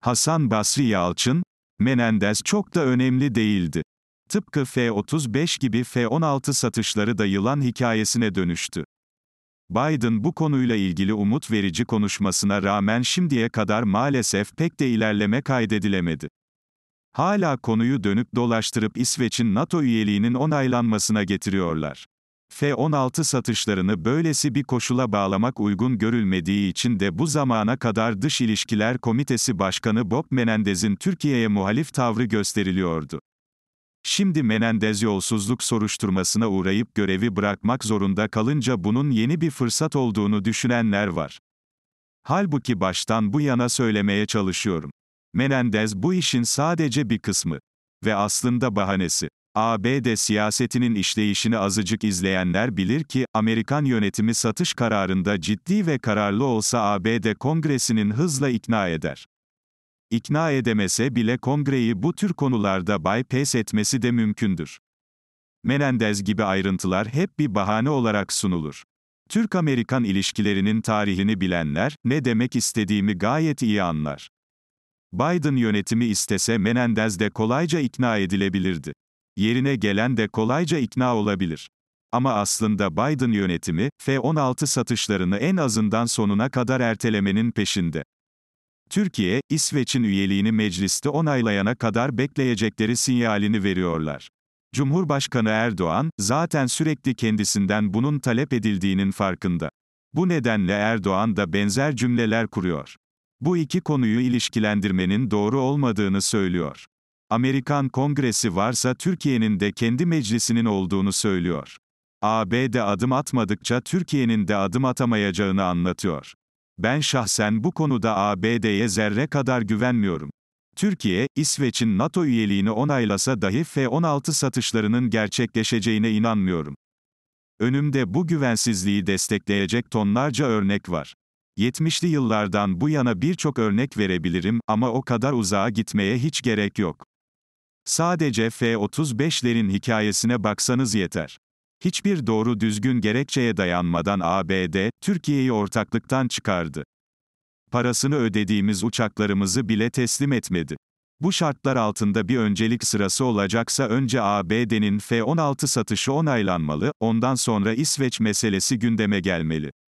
Hasan Basri Yalçın, Menendez çok da önemli değildi. Tıpkı F-35 gibi F-16 satışları da yılan hikayesine dönüştü. Biden bu konuyla ilgili umut verici konuşmasına rağmen şimdiye kadar maalesef pek de ilerleme kaydedilemedi. Hala konuyu dönüp dolaştırıp İsveç'in NATO üyeliğinin onaylanmasına getiriyorlar. F-16 satışlarını böylesi bir koşula bağlamak uygun görülmediği için de bu zamana kadar Dış İlişkiler Komitesi Başkanı Bob Menendez'in Türkiye'ye muhalif tavrı gösteriliyordu. Şimdi Menendez yolsuzluk soruşturmasına uğrayıp görevi bırakmak zorunda kalınca bunun yeni bir fırsat olduğunu düşünenler var. Halbuki baştan bu yana söylemeye çalışıyorum. Menendez bu işin sadece bir kısmı ve aslında bahanesi. ABD siyasetinin işleyişini azıcık izleyenler bilir ki, Amerikan yönetimi satış kararında ciddi ve kararlı olsa ABD kongresinin hızla ikna eder. İkna edemese bile kongreyi bu tür konularda bypass etmesi de mümkündür. Menendez gibi ayrıntılar hep bir bahane olarak sunulur. Türk-Amerikan ilişkilerinin tarihini bilenler, ne demek istediğimi gayet iyi anlar. Biden yönetimi istese Menendez de kolayca ikna edilebilirdi yerine gelen de kolayca ikna olabilir. Ama aslında Biden yönetimi, F-16 satışlarını en azından sonuna kadar ertelemenin peşinde. Türkiye, İsveç'in üyeliğini mecliste onaylayana kadar bekleyecekleri sinyalini veriyorlar. Cumhurbaşkanı Erdoğan, zaten sürekli kendisinden bunun talep edildiğinin farkında. Bu nedenle Erdoğan da benzer cümleler kuruyor. Bu iki konuyu ilişkilendirmenin doğru olmadığını söylüyor. Amerikan Kongresi varsa Türkiye'nin de kendi meclisinin olduğunu söylüyor. ABD adım atmadıkça Türkiye'nin de adım atamayacağını anlatıyor. Ben şahsen bu konuda ABD'ye zerre kadar güvenmiyorum. Türkiye, İsveç'in NATO üyeliğini onaylasa dahi F-16 satışlarının gerçekleşeceğine inanmıyorum. Önümde bu güvensizliği destekleyecek tonlarca örnek var. 70'li yıllardan bu yana birçok örnek verebilirim ama o kadar uzağa gitmeye hiç gerek yok. Sadece F-35'lerin hikayesine baksanız yeter. Hiçbir doğru düzgün gerekçeye dayanmadan ABD, Türkiye'yi ortaklıktan çıkardı. Parasını ödediğimiz uçaklarımızı bile teslim etmedi. Bu şartlar altında bir öncelik sırası olacaksa önce ABD'nin F-16 satışı onaylanmalı, ondan sonra İsveç meselesi gündeme gelmeli.